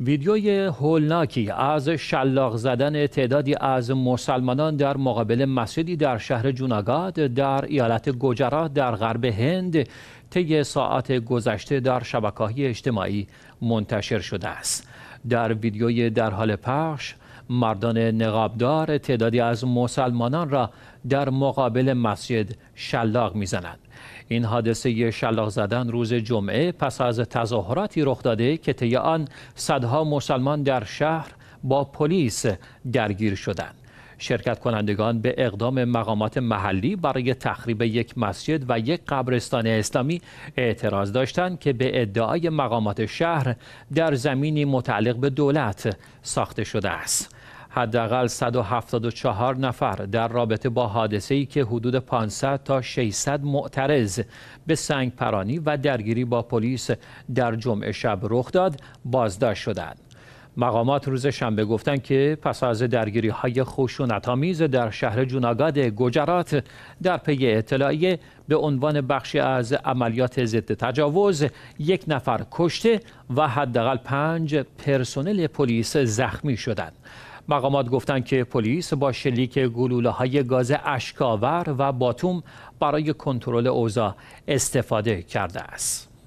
ویدیوی هولناکی از شلاق زدن تعدادی از مسلمانان در مقابل مسجدی در شهر جوناگاد در ایالت گوجرات در غرب هند طی ساعت گذشته در شبکه‌های اجتماعی منتشر شده است در ویدیوی در حال پخش مردان نقابدار تعدادی از مسلمانان را در مقابل مسجد شلاق میزنند این حادثه شلاق زدن روز جمعه پس از تظاهراتی رخ داده که طی آن صدها مسلمان در شهر با پلیس درگیر شدند شرکت کنندگان به اقدام مقامات محلی برای تخریب یک مسجد و یک قبرستان اسلامی اعتراض داشتند که به ادعای مقامات شهر در زمینی متعلق به دولت ساخته شده است. حداقل 174 نفر در رابطه با حادثه ای که حدود 500 تا 600 معترض به سنگ پرانی و درگیری با پلیس در جمعه شب رخ داد بازداشت شدند. مقامات روز شنبه گفتند که پس از درگیری های خشونت آمیز در شهر جوناگاد گجرات در پی اطلاعیه به عنوان بخشی از عملیات ضد تجاوز یک نفر کشته و حداقل پنج پرسنل پلیس زخمی شدند. مقامات گفتند که پلیس با شلیک گلوله های گاز اشکاور و باتوم برای کنترل اوضاع استفاده کرده است.